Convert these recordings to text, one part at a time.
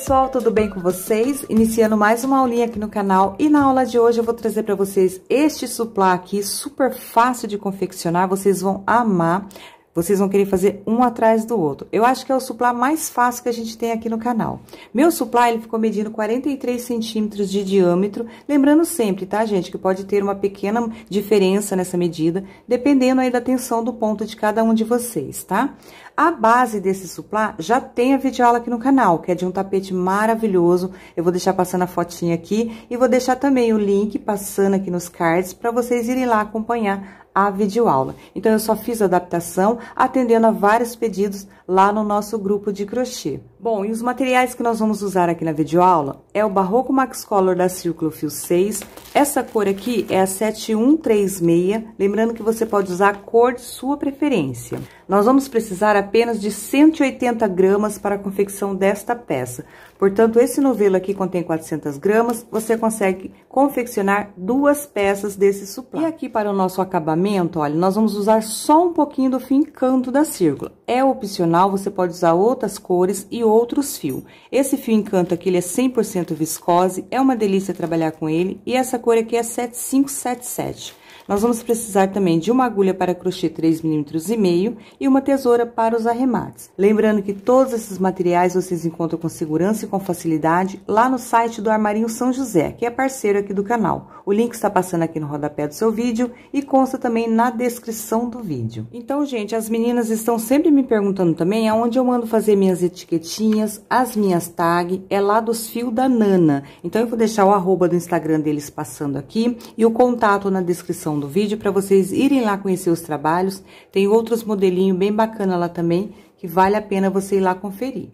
pessoal, tudo bem com vocês? Iniciando mais uma aulinha aqui no canal e na aula de hoje eu vou trazer para vocês este suplá aqui, super fácil de confeccionar, vocês vão amar, vocês vão querer fazer um atrás do outro. Eu acho que é o suplá mais fácil que a gente tem aqui no canal. Meu suplá, ele ficou medindo 43 centímetros de diâmetro, lembrando sempre, tá gente, que pode ter uma pequena diferença nessa medida, dependendo aí da tensão do ponto de cada um de vocês, tá? A base desse suplá já tem a videoaula aqui no canal, que é de um tapete maravilhoso. Eu vou deixar passando a fotinha aqui e vou deixar também o link passando aqui nos cards para vocês irem lá acompanhar a videoaula. Então, eu só fiz a adaptação atendendo a vários pedidos lá no nosso grupo de crochê. Bom, e os materiais que nós vamos usar aqui na videoaula é o Barroco Max Color da Círculo Fio 6. Essa cor aqui é a 7136, lembrando que você pode usar a cor de sua preferência. Nós vamos precisar apenas de 180 gramas para a confecção desta peça. Portanto, esse novelo aqui contém 400 gramas, você consegue confeccionar duas peças desse suplá. E aqui para o nosso acabamento, olha, nós vamos usar só um pouquinho do fim canto da círcula. É opcional, você pode usar outras cores e outros fios. Esse fio encanto aqui, ele é 100% viscose, é uma delícia trabalhar com ele, e essa cor aqui é 7577. Nós vamos precisar também de uma agulha para crochê 35 mm e meio e uma tesoura para os arremates. Lembrando que todos esses materiais vocês encontram com segurança e com facilidade lá no site do Armarinho São José, que é parceiro aqui do canal. O link está passando aqui no rodapé do seu vídeo e consta também na descrição do vídeo. Então, gente, as meninas estão sempre me perguntando também aonde eu mando fazer minhas etiquetinhas, as minhas tags. é lá dos fios da Nana. Então, eu vou deixar o arroba do Instagram deles passando aqui e o contato na descrição descrição do vídeo para vocês irem lá conhecer os trabalhos. Tem outros modelinhos bem bacana lá também, que vale a pena você ir lá conferir.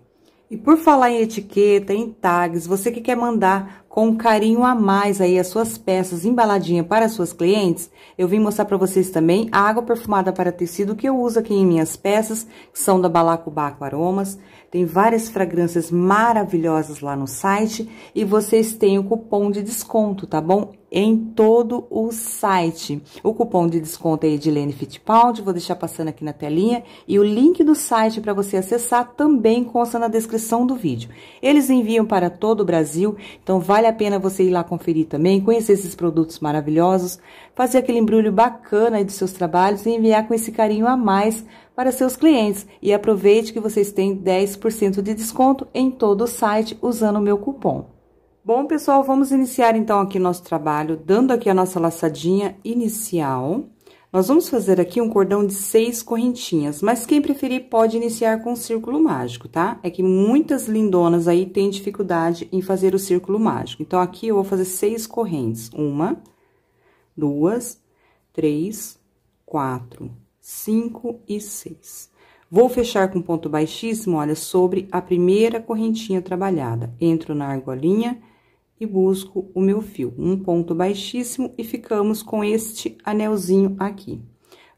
E por falar em etiqueta, em tags, você que quer mandar com um carinho a mais aí as suas peças embaladinha para suas clientes, eu vim mostrar para vocês também a água perfumada para tecido que eu uso aqui em minhas peças, que são da Balacobaco Aromas. Tem várias fragrâncias maravilhosas lá no site e vocês têm o cupom de desconto, tá bom? Em todo o site. O cupom de desconto é Edilene Fittipaldi, vou deixar passando aqui na telinha. E o link do site para você acessar também consta na descrição do vídeo. Eles enviam para todo o Brasil, então vale vale a pena você ir lá conferir também, conhecer esses produtos maravilhosos, fazer aquele embrulho bacana aí dos seus trabalhos e enviar com esse carinho a mais para seus clientes. E aproveite que vocês têm 10% de desconto em todo o site usando o meu cupom. Bom, pessoal, vamos iniciar então aqui nosso trabalho, dando aqui a nossa laçadinha inicial. Nós vamos fazer aqui um cordão de seis correntinhas, mas quem preferir pode iniciar com o círculo mágico, tá? É que muitas lindonas aí têm dificuldade em fazer o círculo mágico. Então, aqui eu vou fazer seis correntes. Uma, duas, três, quatro, cinco e seis. Vou fechar com ponto baixíssimo, olha, sobre a primeira correntinha trabalhada. Entro na argolinha e busco o meu fio. Um ponto baixíssimo e ficamos com este anelzinho aqui.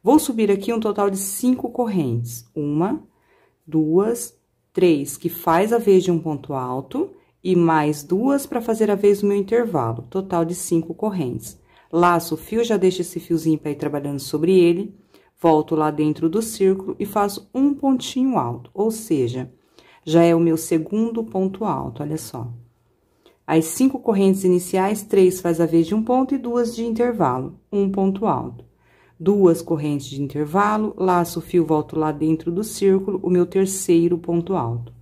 Vou subir aqui um total de cinco correntes. Uma, duas, três, que faz a vez de um ponto alto, e mais duas para fazer a vez do meu intervalo. Total de cinco correntes. Laço o fio, já deixo esse fiozinho para ir trabalhando sobre ele. Volto lá dentro do círculo e faço um pontinho alto, ou seja, já é o meu segundo ponto alto, olha só. As cinco correntes iniciais, três faz a vez de um ponto e duas de intervalo, um ponto alto. Duas correntes de intervalo, laço o fio, volto lá dentro do círculo, o meu terceiro ponto alto.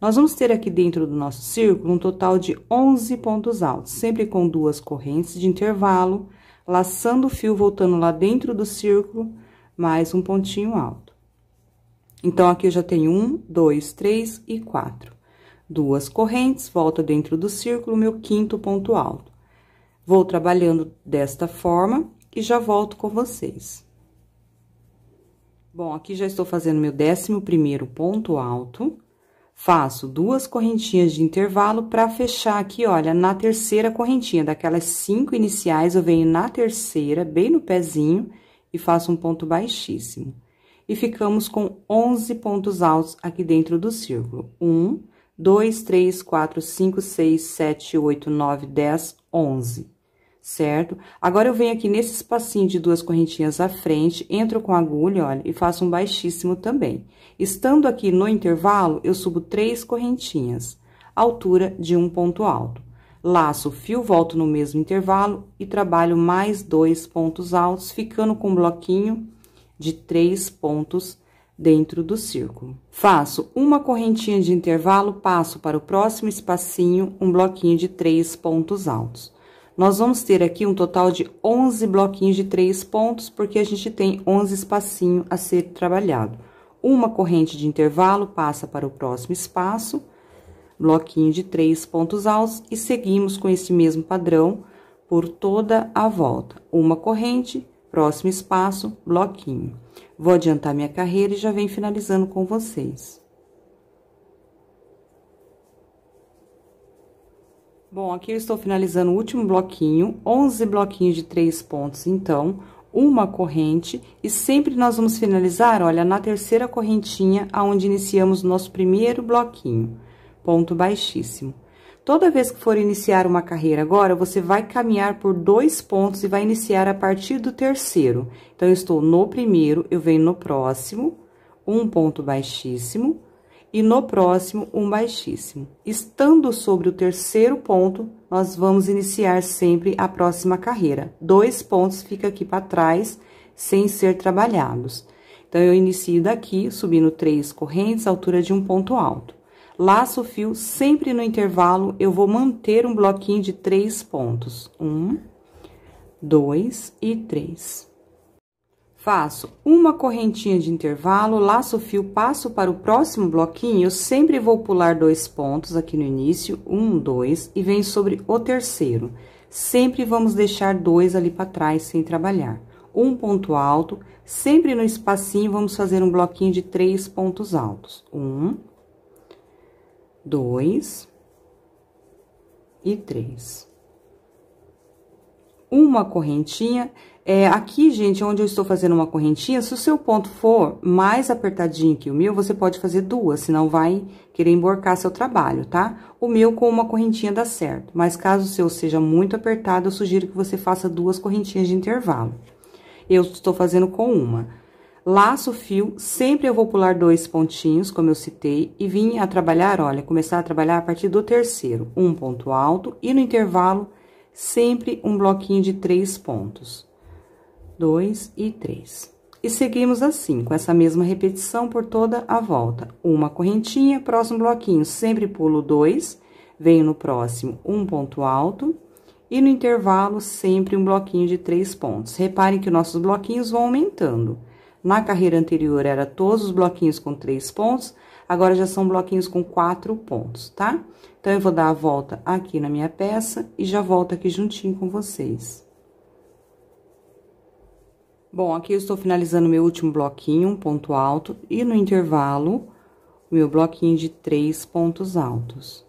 Nós vamos ter aqui dentro do nosso círculo um total de 11 pontos altos, sempre com duas correntes de intervalo, laçando o fio, voltando lá dentro do círculo, mais um pontinho alto. Então, aqui eu já tenho um, dois, três e quatro duas correntes, volta dentro do círculo, meu quinto ponto alto. Vou trabalhando desta forma e já volto com vocês. Bom, aqui já estou fazendo meu décimo primeiro ponto alto. Faço duas correntinhas de intervalo para fechar aqui, olha, na terceira correntinha. Daquelas cinco iniciais, eu venho na terceira, bem no pezinho, e faço um ponto baixíssimo. E ficamos com 11 pontos altos aqui dentro do círculo. Um, 2, 3, 4, 5, 6, 7, 8, 9, 10, 11, certo? Agora, eu venho aqui nesse espacinho de duas correntinhas à frente, entro com a agulha, olha, e faço um baixíssimo também. Estando aqui no intervalo, eu subo três correntinhas, altura de um ponto alto. Laço o fio, volto no mesmo intervalo e trabalho mais dois pontos altos, ficando com um bloquinho de três pontos altos dentro do círculo. Faço uma correntinha de intervalo, passo para o próximo espacinho um bloquinho de três pontos altos. Nós vamos ter aqui um total de 11 bloquinhos de três pontos, porque a gente tem 11 espacinho a ser trabalhado. Uma corrente de intervalo passa para o próximo espaço, bloquinho de três pontos altos, e seguimos com esse mesmo padrão por toda a volta. Uma corrente, próximo espaço, bloquinho. Vou adiantar minha carreira e já venho finalizando com vocês. Bom, aqui eu estou finalizando o último bloquinho, 11 bloquinhos de três pontos, então, uma corrente, e sempre nós vamos finalizar, olha, na terceira correntinha, aonde iniciamos o nosso primeiro bloquinho, ponto baixíssimo. Toda vez que for iniciar uma carreira agora, você vai caminhar por dois pontos e vai iniciar a partir do terceiro. Então, eu estou no primeiro, eu venho no próximo, um ponto baixíssimo, e no próximo, um baixíssimo. Estando sobre o terceiro ponto, nós vamos iniciar sempre a próxima carreira. Dois pontos fica aqui para trás, sem ser trabalhados. Então, eu inicio daqui, subindo três correntes, altura de um ponto alto. Laço o fio, sempre no intervalo, eu vou manter um bloquinho de três pontos. Um, dois e três. Faço uma correntinha de intervalo, laço o fio, passo para o próximo bloquinho, eu sempre vou pular dois pontos aqui no início, um, dois, e venho sobre o terceiro. Sempre vamos deixar dois ali para trás sem trabalhar. Um ponto alto, sempre no espacinho vamos fazer um bloquinho de três pontos altos. Um, dois e três. Uma correntinha, é, aqui, gente, onde eu estou fazendo uma correntinha, se o seu ponto for mais apertadinho que o meu, você pode fazer duas, senão vai querer emborcar seu trabalho, tá? O meu com uma correntinha dá certo, mas caso o seu seja muito apertado, eu sugiro que você faça duas correntinhas de intervalo. Eu estou fazendo com uma. Laço o fio, sempre eu vou pular dois pontinhos, como eu citei, e vim a trabalhar, olha, começar a trabalhar a partir do terceiro, um ponto alto, e no intervalo, sempre um bloquinho de três pontos. Dois e três. E seguimos assim, com essa mesma repetição por toda a volta. Uma correntinha, próximo bloquinho, sempre pulo dois, venho no próximo um ponto alto, e no intervalo, sempre um bloquinho de três pontos. Reparem que nossos bloquinhos vão aumentando. Na carreira anterior era todos os bloquinhos com três pontos, agora já são bloquinhos com quatro pontos, tá? Então, eu vou dar a volta aqui na minha peça e já volto aqui juntinho com vocês. Bom, aqui eu estou finalizando meu último bloquinho, um ponto alto, e no intervalo, meu bloquinho de três pontos altos.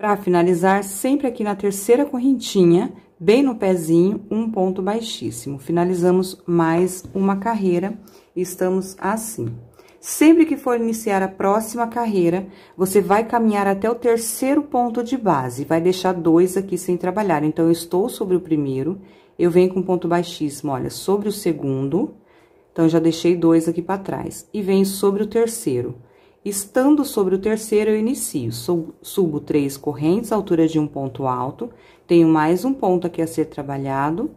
Para finalizar, sempre aqui na terceira correntinha, bem no pezinho, um ponto baixíssimo. Finalizamos mais uma carreira e estamos assim. Sempre que for iniciar a próxima carreira, você vai caminhar até o terceiro ponto de base, vai deixar dois aqui sem trabalhar. Então, eu estou sobre o primeiro, eu venho com ponto baixíssimo, olha, sobre o segundo, então, já deixei dois aqui para trás, e venho sobre o terceiro. Estando sobre o terceiro, eu inicio, subo três correntes, altura de um ponto alto, tenho mais um ponto aqui a ser trabalhado,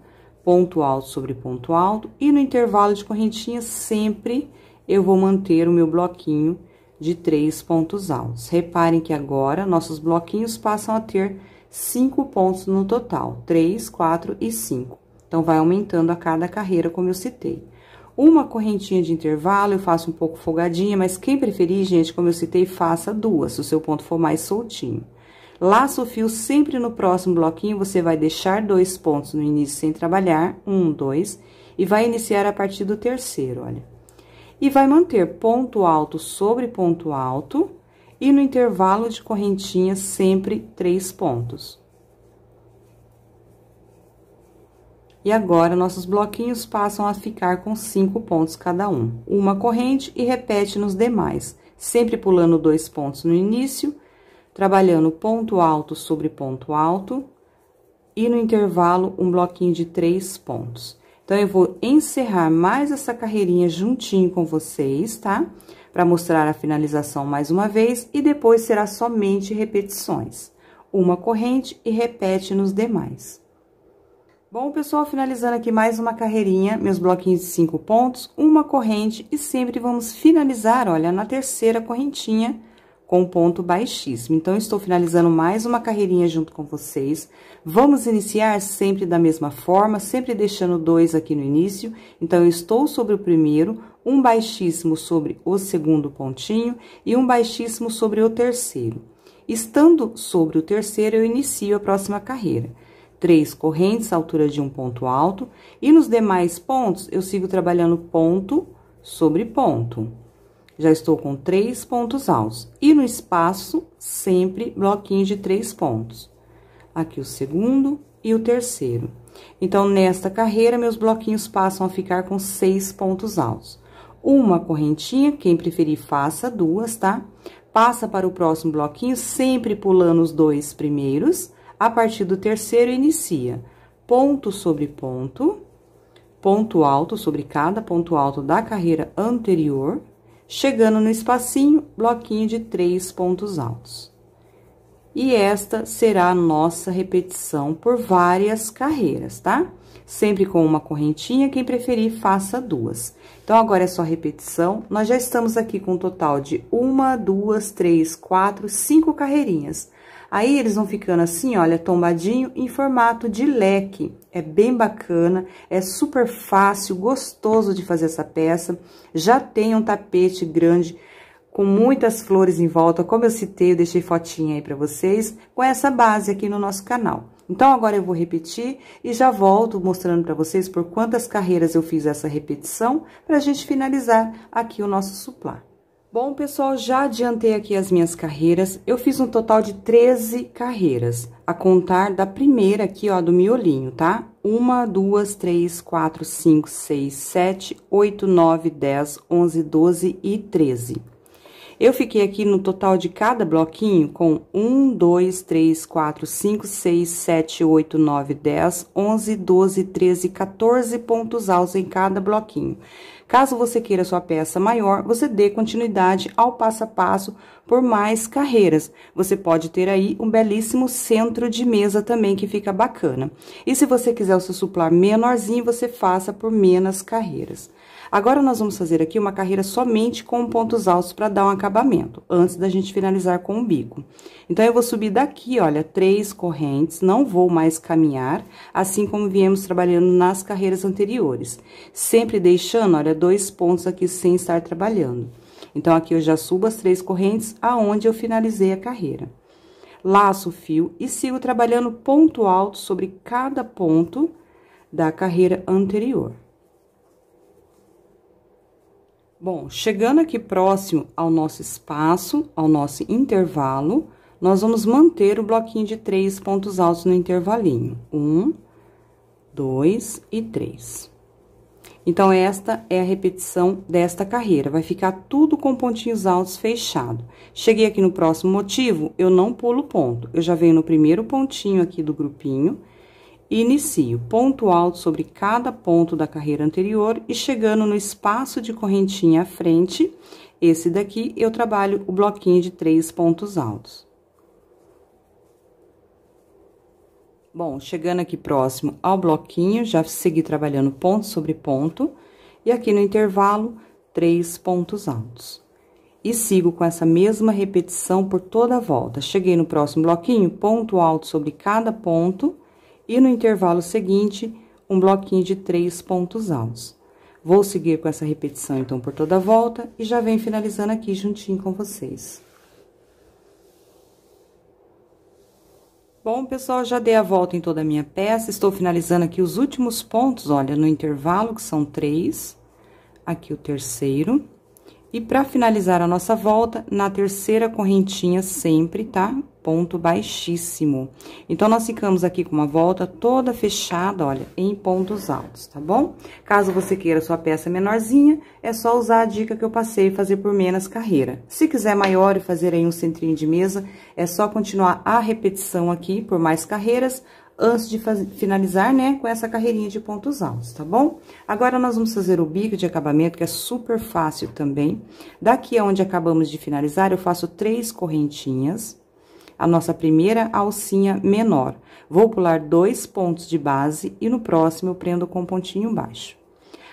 ponto alto sobre ponto alto, e no intervalo de correntinha sempre eu vou manter o meu bloquinho de três pontos altos. Reparem que agora nossos bloquinhos passam a ter cinco pontos no total, três, quatro e cinco. Então, vai aumentando a cada carreira, como eu citei uma correntinha de intervalo, eu faço um pouco folgadinha, mas quem preferir, gente, como eu citei, faça duas, se o seu ponto for mais soltinho. Laço o fio sempre no próximo bloquinho, você vai deixar dois pontos no início sem trabalhar, um, dois, e vai iniciar a partir do terceiro, olha. E vai manter ponto alto sobre ponto alto, e no intervalo de correntinha sempre três pontos. E agora, nossos bloquinhos passam a ficar com cinco pontos cada um. Uma corrente e repete nos demais, sempre pulando dois pontos no início, trabalhando ponto alto sobre ponto alto, e no intervalo, um bloquinho de três pontos. Então, eu vou encerrar mais essa carreirinha juntinho com vocês, tá? Para mostrar a finalização mais uma vez, e depois será somente repetições. Uma corrente e repete nos demais. Bom, pessoal, finalizando aqui mais uma carreirinha, meus bloquinhos de cinco pontos, uma corrente e sempre vamos finalizar, olha, na terceira correntinha com ponto baixíssimo. Então, estou finalizando mais uma carreirinha junto com vocês. Vamos iniciar sempre da mesma forma, sempre deixando dois aqui no início. Então, eu estou sobre o primeiro, um baixíssimo sobre o segundo pontinho e um baixíssimo sobre o terceiro. Estando sobre o terceiro, eu inicio a próxima carreira três correntes, altura de um ponto alto, e nos demais pontos eu sigo trabalhando ponto sobre ponto. Já estou com três pontos altos. E no espaço, sempre bloquinho de três pontos. Aqui o segundo e o terceiro. Então, nesta carreira, meus bloquinhos passam a ficar com seis pontos altos. Uma correntinha, quem preferir faça duas, tá? Passa para o próximo bloquinho, sempre pulando os dois primeiros a partir do terceiro inicia ponto sobre ponto, ponto alto sobre cada ponto alto da carreira anterior, chegando no espacinho, bloquinho de três pontos altos. E esta será a nossa repetição por várias carreiras, tá? Sempre com uma correntinha, quem preferir, faça duas. Então, agora é só repetição. Nós já estamos aqui com um total de uma, duas, três, quatro, cinco carreirinhas. Aí, eles vão ficando assim, olha, tombadinho, em formato de leque. É bem bacana, é super fácil, gostoso de fazer essa peça. Já tem um tapete grande com muitas flores em volta, como eu citei, eu deixei fotinha aí pra vocês, com essa base aqui no nosso canal. Então, agora eu vou repetir e já volto mostrando pra vocês por quantas carreiras eu fiz essa repetição, pra gente finalizar aqui o nosso suplá. Bom, pessoal, já adiantei aqui as minhas carreiras. Eu fiz um total de 13 carreiras, a contar da primeira aqui, ó, do miolinho, tá? Uma, duas, três, quatro, cinco, seis, sete, oito, nove, dez, onze, doze e treze. Eu fiquei aqui no total de cada bloquinho com 1, 2, 3, 4, 5, 6, 7, 8, 9, 10, 11, 12, 13, 14 pontos altos em cada bloquinho. Caso você queira sua peça maior, você dê continuidade ao passo a passo por mais carreiras. Você pode ter aí um belíssimo centro de mesa também, que fica bacana. E se você quiser o seu suplar menorzinho, você faça por menos carreiras. Agora, nós vamos fazer aqui uma carreira somente com pontos altos para dar um acabamento, antes da gente finalizar com o bico. Então, eu vou subir daqui, olha, três correntes, não vou mais caminhar, assim como viemos trabalhando nas carreiras anteriores. Sempre deixando, olha, dois pontos aqui sem estar trabalhando. Então, aqui eu já subo as três correntes aonde eu finalizei a carreira. Laço o fio e sigo trabalhando ponto alto sobre cada ponto da carreira anterior. Bom, chegando aqui próximo ao nosso espaço, ao nosso intervalo, nós vamos manter o bloquinho de três pontos altos no intervalinho. Um, dois e três. Então, esta é a repetição desta carreira. Vai ficar tudo com pontinhos altos fechado. Cheguei aqui no próximo motivo, eu não pulo ponto. Eu já venho no primeiro pontinho aqui do grupinho e inicio ponto alto sobre cada ponto da carreira anterior e chegando no espaço de correntinha à frente, esse daqui, eu trabalho o bloquinho de três pontos altos. Bom, chegando aqui próximo ao bloquinho, já segui trabalhando ponto sobre ponto, e aqui no intervalo, três pontos altos. E sigo com essa mesma repetição por toda a volta. Cheguei no próximo bloquinho, ponto alto sobre cada ponto, e no intervalo seguinte, um bloquinho de três pontos altos. Vou seguir com essa repetição, então, por toda a volta, e já venho finalizando aqui juntinho com vocês. Bom, pessoal, já dei a volta em toda a minha peça, estou finalizando aqui os últimos pontos, olha, no intervalo, que são três, aqui o terceiro, e para finalizar a nossa volta, na terceira correntinha sempre, tá? Ponto baixíssimo. Então, nós ficamos aqui com uma volta toda fechada, olha, em pontos altos, tá bom? Caso você queira sua peça menorzinha, é só usar a dica que eu passei e fazer por menos carreira. Se quiser maior e fazer aí um centrinho de mesa, é só continuar a repetição aqui por mais carreiras, antes de finalizar, né, com essa carreirinha de pontos altos, tá bom? Agora, nós vamos fazer o bico de acabamento, que é super fácil também. Daqui aonde acabamos de finalizar, eu faço três correntinhas, a nossa primeira alcinha menor. Vou pular dois pontos de base e no próximo eu prendo com um pontinho baixo.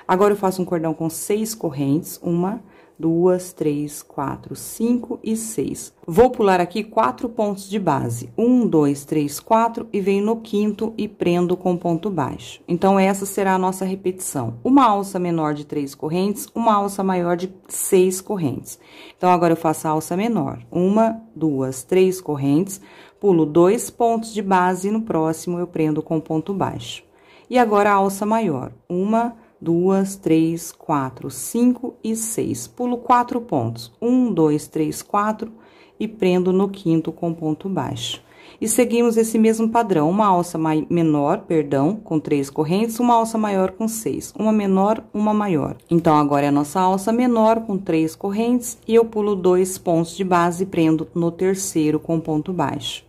Agora, eu faço um cordão com seis correntes, uma, duas, três, quatro, cinco e seis. Vou pular aqui quatro pontos de base. Um, dois, três, quatro e venho no quinto e prendo com ponto baixo. Então, essa será a nossa repetição. Uma alça menor de três correntes, uma alça maior de seis correntes. Então, agora eu faço a alça menor. Uma, duas, três correntes, pulo dois pontos de base e no próximo eu prendo com ponto baixo. E agora a alça maior. Uma, duas, três, quatro, cinco e seis. Pulo quatro pontos. Um, dois, três, quatro e prendo no quinto com ponto baixo. E seguimos esse mesmo padrão, uma alça menor, perdão, com três correntes, uma alça maior com seis, uma menor, uma maior. Então, agora é a nossa alça menor com três correntes e eu pulo dois pontos de base e prendo no terceiro com ponto baixo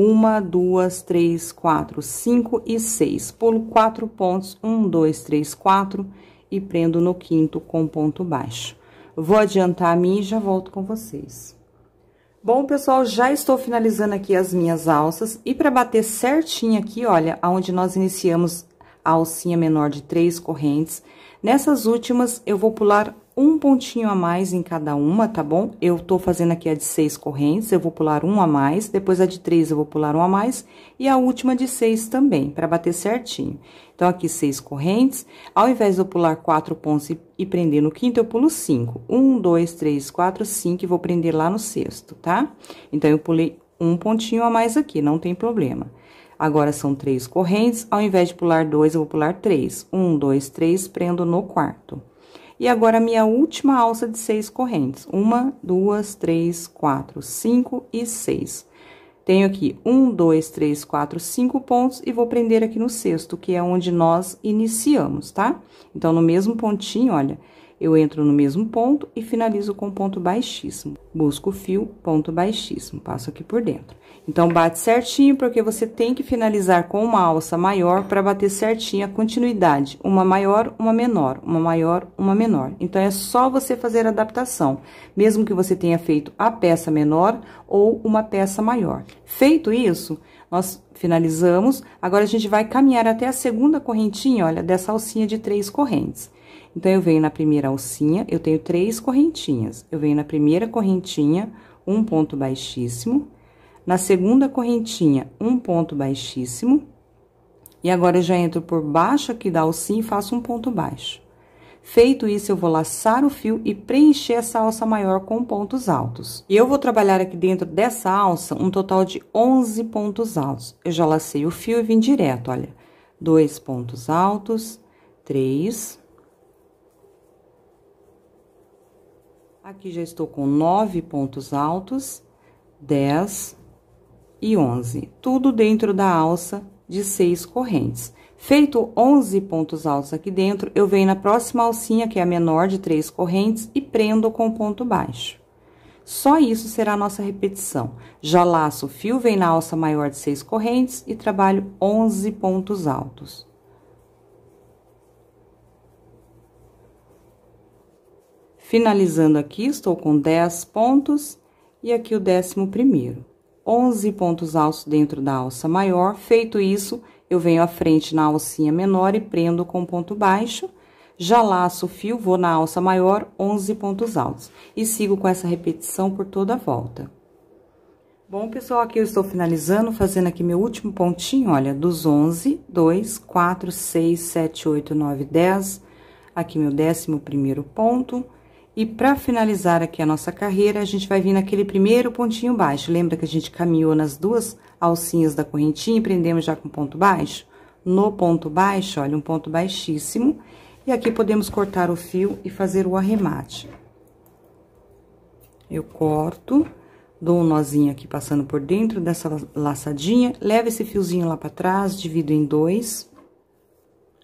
uma, duas, três, quatro, cinco e seis. Pulo quatro pontos, um, dois, três, quatro, e prendo no quinto com ponto baixo. Vou adiantar a mim e já volto com vocês. Bom, pessoal, já estou finalizando aqui as minhas alças, e para bater certinho aqui, olha, aonde nós iniciamos a alcinha menor de três correntes, nessas últimas eu vou pular um pontinho a mais em cada uma, tá bom? Eu tô fazendo aqui a de seis correntes, eu vou pular um a mais, depois a de três eu vou pular um a mais, e a última de seis também, para bater certinho. Então, aqui seis correntes, ao invés de eu pular quatro pontos e, e prender no quinto, eu pulo cinco. Um, dois, três, quatro, cinco, e vou prender lá no sexto, tá? Então, eu pulei um pontinho a mais aqui, não tem problema. Agora, são três correntes, ao invés de pular dois, eu vou pular três. Um, dois, três, prendo no quarto. E agora, minha última alça de seis correntes. Uma, duas, três, quatro, cinco e seis. Tenho aqui um, dois, três, quatro, cinco pontos e vou prender aqui no sexto, que é onde nós iniciamos, tá? Então, no mesmo pontinho, olha, eu entro no mesmo ponto e finalizo com ponto baixíssimo. Busco o fio, ponto baixíssimo, passo aqui por dentro. Então, bate certinho, porque você tem que finalizar com uma alça maior para bater certinho a continuidade. Uma maior, uma menor, uma maior, uma menor. Então, é só você fazer a adaptação, mesmo que você tenha feito a peça menor ou uma peça maior. Feito isso, nós finalizamos. Agora, a gente vai caminhar até a segunda correntinha, olha, dessa alcinha de três correntes. Então, eu venho na primeira alcinha, eu tenho três correntinhas. Eu venho na primeira correntinha, um ponto baixíssimo na segunda correntinha, um ponto baixíssimo. E agora, eu já entro por baixo aqui da alcinha e faço um ponto baixo. Feito isso, eu vou laçar o fio e preencher essa alça maior com pontos altos. E eu vou trabalhar aqui dentro dessa alça um total de 11 pontos altos. Eu já lacei o fio e vim direto, olha. Dois pontos altos, três. Aqui já estou com nove pontos altos, dez e 11, tudo dentro da alça de seis correntes. Feito 11 pontos altos aqui dentro, eu venho na próxima alcinha, que é a menor de três correntes, e prendo com ponto baixo. Só isso será a nossa repetição. Já laço o fio, vem na alça maior de seis correntes e trabalho 11 pontos altos. Finalizando aqui, estou com 10 pontos e aqui o décimo primeiro. 11 pontos altos dentro da alça maior. Feito isso, eu venho à frente na alcinha menor e prendo com ponto baixo. Já laço o fio, vou na alça maior, 11 pontos altos. E sigo com essa repetição por toda a volta. Bom, pessoal, aqui eu estou finalizando, fazendo aqui meu último pontinho, olha, dos 11, 2, 4, 6, 7, 8, 9, 10. Aqui meu décimo primeiro ponto. E para finalizar aqui a nossa carreira, a gente vai vir naquele primeiro pontinho baixo. Lembra que a gente caminhou nas duas alcinhas da correntinha e prendemos já com ponto baixo? No ponto baixo, olha, um ponto baixíssimo. E aqui podemos cortar o fio e fazer o arremate. Eu corto, dou um nozinho aqui passando por dentro dessa laçadinha, levo esse fiozinho lá para trás, divido em dois.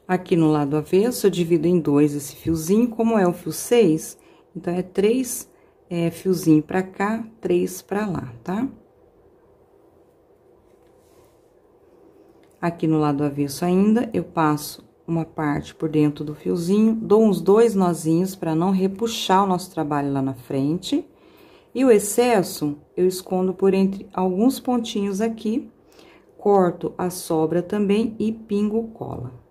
Aqui no lado avesso, eu divido em dois esse fiozinho, como é o fio 6, então, é três é, fiozinho pra cá, três pra lá, tá? Aqui no lado avesso ainda, eu passo uma parte por dentro do fiozinho, dou uns dois nozinhos para não repuxar o nosso trabalho lá na frente. E o excesso, eu escondo por entre alguns pontinhos aqui, corto a sobra também e pingo cola.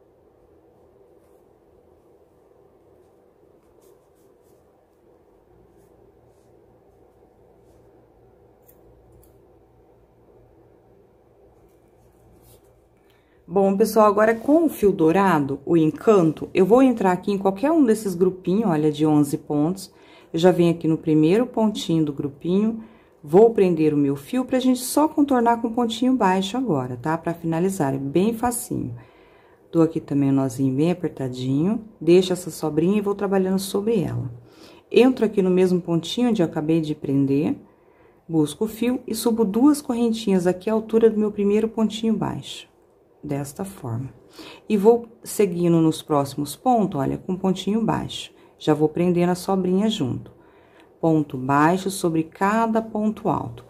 Bom, pessoal, agora com o fio dourado, o encanto, eu vou entrar aqui em qualquer um desses grupinhos, olha, de 11 pontos. Eu já venho aqui no primeiro pontinho do grupinho, vou prender o meu fio pra gente só contornar com pontinho baixo agora, tá? Pra finalizar, é bem facinho. Dou aqui também o um nozinho bem apertadinho, deixo essa sobrinha e vou trabalhando sobre ela. Entro aqui no mesmo pontinho onde eu acabei de prender, busco o fio e subo duas correntinhas aqui à altura do meu primeiro pontinho baixo desta forma. E vou seguindo nos próximos pontos, olha, com pontinho baixo. Já vou prendendo a sobrinha junto. Ponto baixo sobre cada ponto alto.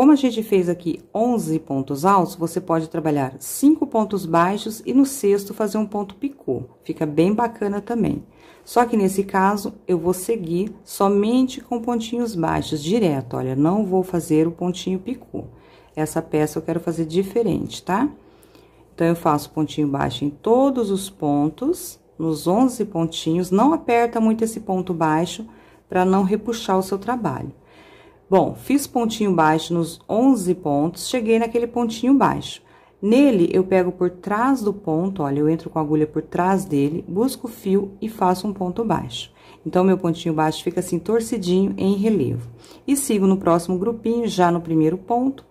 Como a gente fez aqui 11 pontos altos, você pode trabalhar 5 pontos baixos e no sexto fazer um ponto picô. Fica bem bacana também. Só que nesse caso, eu vou seguir somente com pontinhos baixos, direto. Olha, não vou fazer o pontinho picô. Essa peça eu quero fazer diferente, tá? Então, eu faço pontinho baixo em todos os pontos, nos 11 pontinhos. Não aperta muito esse ponto baixo, para não repuxar o seu trabalho. Bom, fiz pontinho baixo nos 11 pontos, cheguei naquele pontinho baixo. Nele, eu pego por trás do ponto, olha, eu entro com a agulha por trás dele, busco o fio e faço um ponto baixo. Então, meu pontinho baixo fica assim, torcidinho em relevo. E sigo no próximo grupinho, já no primeiro ponto,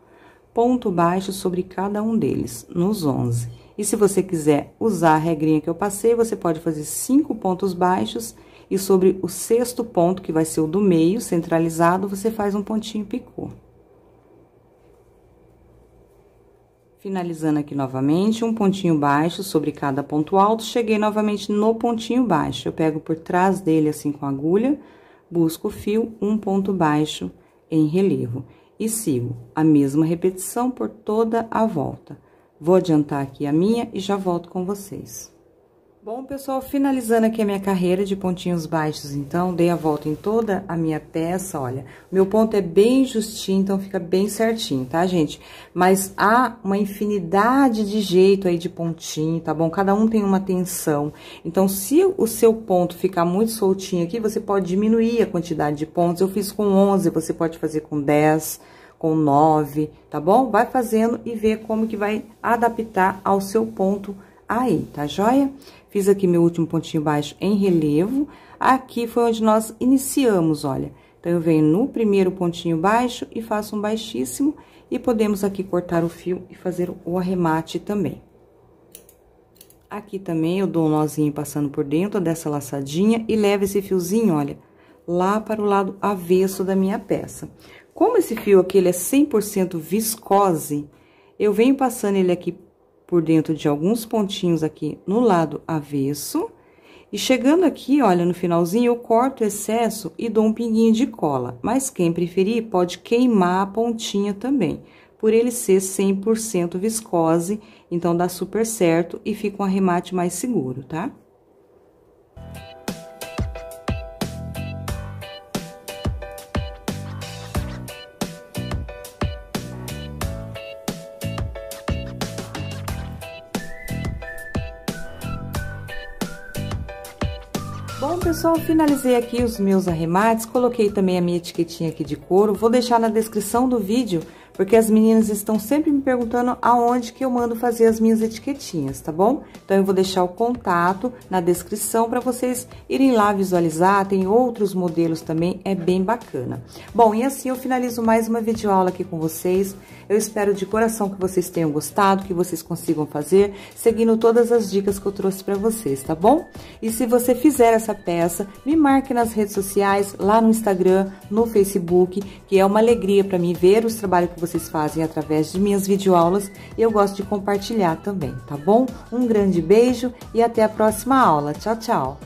ponto baixo sobre cada um deles, nos 11. E se você quiser usar a regrinha que eu passei, você pode fazer cinco pontos baixos e sobre o sexto ponto, que vai ser o do meio, centralizado, você faz um pontinho picô. Finalizando aqui novamente, um pontinho baixo sobre cada ponto alto, cheguei novamente no pontinho baixo. Eu pego por trás dele, assim, com a agulha, busco o fio, um ponto baixo em relevo. E sigo a mesma repetição por toda a volta. Vou adiantar aqui a minha e já volto com vocês. Bom, pessoal, finalizando aqui a minha carreira de pontinhos baixos, então, dei a volta em toda a minha peça, olha. Meu ponto é bem justinho, então fica bem certinho, tá, gente? Mas há uma infinidade de jeito aí de pontinho, tá bom? Cada um tem uma tensão. Então, se o seu ponto ficar muito soltinho aqui, você pode diminuir a quantidade de pontos. Eu fiz com 11, você pode fazer com 10, com 9, tá bom? Vai fazendo e vê como que vai adaptar ao seu ponto baixo aí, tá joia? Fiz aqui meu último pontinho baixo em relevo. Aqui foi onde nós iniciamos, olha. Então, eu venho no primeiro pontinho baixo e faço um baixíssimo. E podemos aqui cortar o fio e fazer o arremate também. Aqui também eu dou um nozinho passando por dentro dessa laçadinha e levo esse fiozinho, olha, lá para o lado avesso da minha peça. Como esse fio aqui, ele é 100% viscose, eu venho passando ele aqui por dentro de alguns pontinhos aqui no lado avesso. E chegando aqui, olha, no finalzinho, eu corto o excesso e dou um pinguinho de cola. Mas quem preferir, pode queimar a pontinha também, por ele ser 100% viscose, então dá super certo e fica um arremate mais seguro, tá? Bom, pessoal, finalizei aqui os meus arremates, coloquei também a minha etiquetinha aqui de couro. Vou deixar na descrição do vídeo, porque as meninas estão sempre me perguntando aonde que eu mando fazer as minhas etiquetinhas, tá bom? Então, eu vou deixar o contato na descrição para vocês irem lá visualizar, tem outros modelos também, é bem bacana. Bom, e assim eu finalizo mais uma videoaula aqui com vocês. Eu espero de coração que vocês tenham gostado, que vocês consigam fazer, seguindo todas as dicas que eu trouxe para vocês, tá bom? E se você fizer essa peça, me marque nas redes sociais, lá no Instagram, no Facebook, que é uma alegria para mim ver os trabalhos que vocês fazem através de minhas videoaulas e eu gosto de compartilhar também, tá bom? Um grande beijo e até a próxima aula. Tchau, tchau!